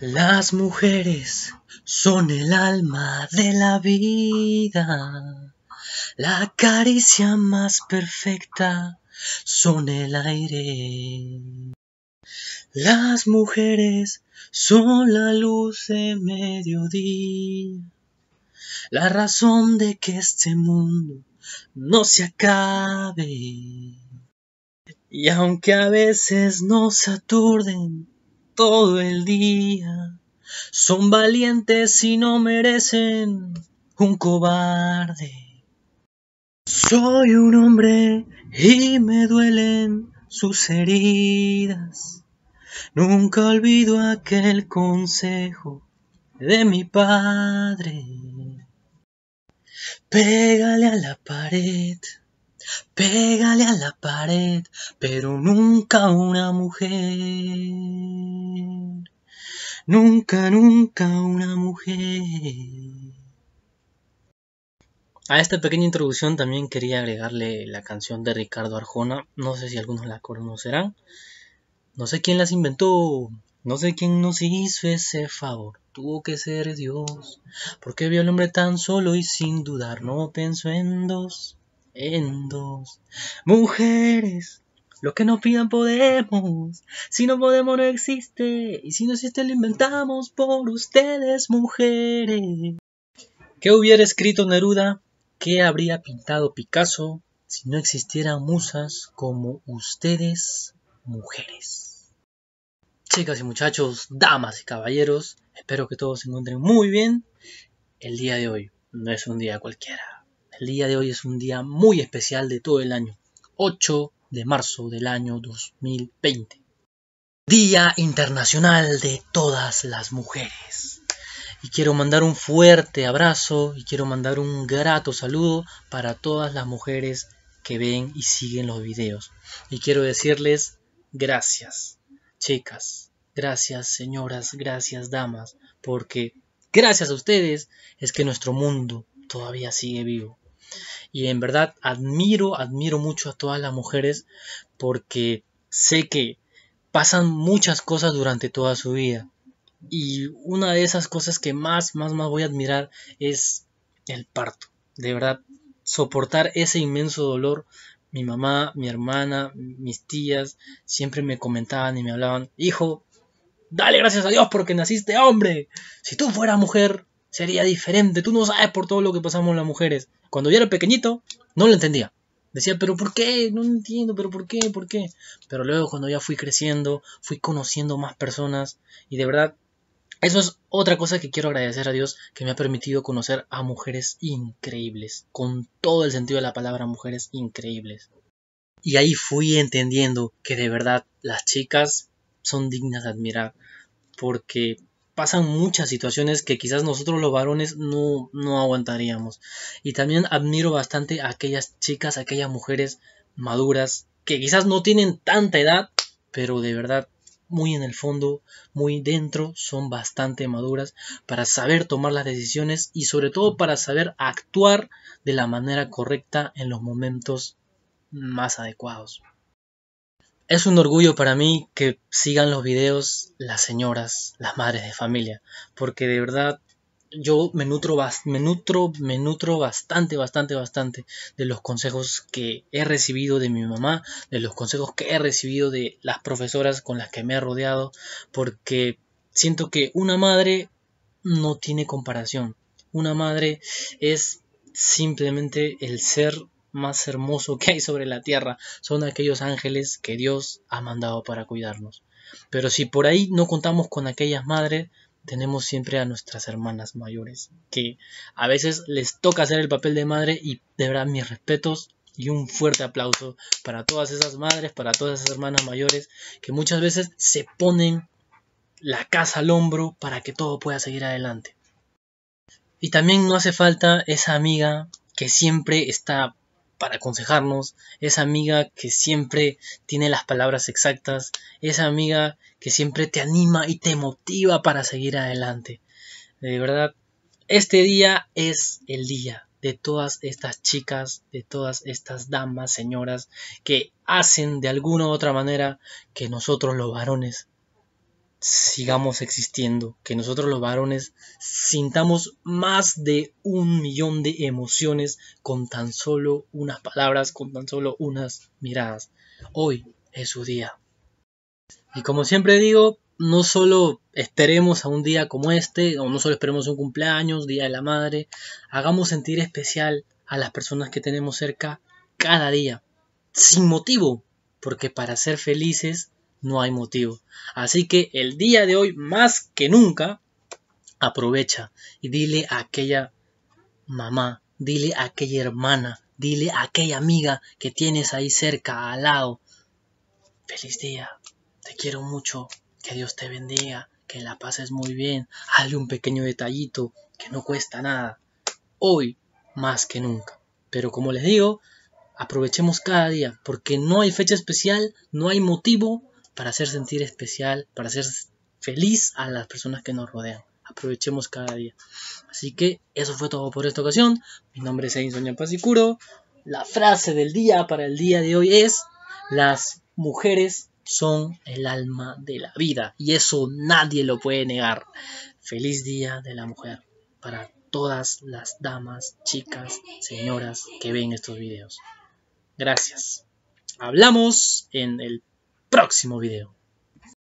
Las mujeres son el alma de la vida, la caricia más perfecta son el aire. Las mujeres son la luz de mediodía, la razón de que este mundo no se acabe. Y aunque a veces nos aturden, todo el día. Son valientes y no merecen un cobarde. Soy un hombre y me duelen sus heridas. Nunca olvido aquel consejo de mi padre. Pégale a la pared Pégale a la pared, pero nunca una mujer. Nunca, nunca una mujer. A esta pequeña introducción también quería agregarle la canción de Ricardo Arjona. No sé si algunos la conocerán. No sé quién las inventó. No sé quién nos hizo ese favor. Tuvo que ser Dios. Porque vio al hombre tan solo y sin dudar no pensó en dos dos. Mujeres, lo que nos pidan podemos. Si no podemos no existe. Y si no existe lo inventamos por ustedes, mujeres. ¿Qué hubiera escrito Neruda? ¿Qué habría pintado Picasso si no existieran musas como ustedes, mujeres? Chicas y muchachos, damas y caballeros, espero que todos se encuentren muy bien el día de hoy. No es un día cualquiera. El día de hoy es un día muy especial de todo el año. 8 de marzo del año 2020. Día Internacional de todas las mujeres. Y quiero mandar un fuerte abrazo y quiero mandar un grato saludo para todas las mujeres que ven y siguen los videos. Y quiero decirles gracias, chicas, gracias, señoras, gracias, damas, porque gracias a ustedes es que nuestro mundo todavía sigue vivo. Y en verdad admiro, admiro mucho a todas las mujeres porque sé que pasan muchas cosas durante toda su vida. Y una de esas cosas que más, más, más voy a admirar es el parto. De verdad, soportar ese inmenso dolor. Mi mamá, mi hermana, mis tías siempre me comentaban y me hablaban, hijo, dale gracias a Dios porque naciste hombre. Si tú fueras mujer, sería diferente. Tú no sabes por todo lo que pasamos las mujeres. Cuando yo era pequeñito, no lo entendía. Decía, pero ¿por qué? No entiendo, pero ¿por qué? ¿Por qué? Pero luego cuando ya fui creciendo, fui conociendo más personas y de verdad, eso es otra cosa que quiero agradecer a Dios que me ha permitido conocer a mujeres increíbles, con todo el sentido de la palabra mujeres increíbles. Y ahí fui entendiendo que de verdad las chicas son dignas de admirar porque pasan muchas situaciones que quizás nosotros los varones no, aguantaríamos. Y también admiro bastante a aquellas chicas, aquellas mujeres maduras, que quizás no tienen tanta edad, pero de verdad muy en el fondo, muy dentro, son bastante maduras para saber tomar las decisiones y sobre todo para saber actuar de la manera correcta en los momentos más adecuados. Es un orgullo para mí que sigan los videos las señoras, las madres de familia, porque de verdad yo me nutro, me nutro, me nutro bastante, bastante, bastante de los consejos que he recibido de mi mamá, de los consejos que he recibido de las profesoras con las que me he rodeado, porque siento que una madre no tiene comparación. Una madre es simplemente el ser más hermoso que hay sobre la tierra. Son aquellos ángeles que Dios ha mandado para cuidarnos. Pero si por ahí no contamos con aquellas madres, tenemos siempre a nuestras hermanas mayores, que a veces les toca hacer el papel de madre y de verdad mis respetos y un fuerte aplauso para todas esas madres, para todas esas hermanas mayores, que muchas veces se ponen la casa al hombro para que todo pueda seguir adelante. Y también no hace falta esa amiga que siempre está para aconsejarnos, esa amiga que siempre tiene las palabras exactas, esa amiga que siempre te anima y te motiva para seguir adelante. De verdad, este día es el día de todas estas chicas, de todas estas damas, señoras, que hacen de alguna u otra manera que nosotros los varones sigamos existiendo, que nosotros los varones sintamos más de un millón de emociones con tan solo unas palabras, con tan solo unas miradas. Hoy es su día. Y como siempre digo, no solo esperemos a un día como este, o no solo esperemos un cumpleaños, Día de la Madre, hagamos sentir especial a las personas que tenemos cerca cada día, sin motivo, porque para ser felices no hay motivo. Así que el día de hoy, más que nunca, aprovecha y dile a aquella mamá, dile a aquella hermana, dile a aquella amiga que tienes ahí cerca, al lado. Feliz día, te quiero mucho, que Dios te bendiga, que la pases muy bien, hazle un pequeño detallito que no cuesta nada. Hoy más que nunca. Pero como les digo, aprovechemos cada día, porque no hay fecha especial, no hay motivo para hacer sentir especial, para hacer feliz a las personas que nos rodean. Aprovechemos cada día. Así que eso fue todo por esta ocasión. Mi nombre es Edison Pasicuro. La frase del día para el día de hoy es: Las mujeres son el alma de la vida. Y eso nadie lo puede negar. Feliz Día de la Mujer para todas las damas, chicas, señoras que ven estos videos. Gracias. Hablamos en el próximo video.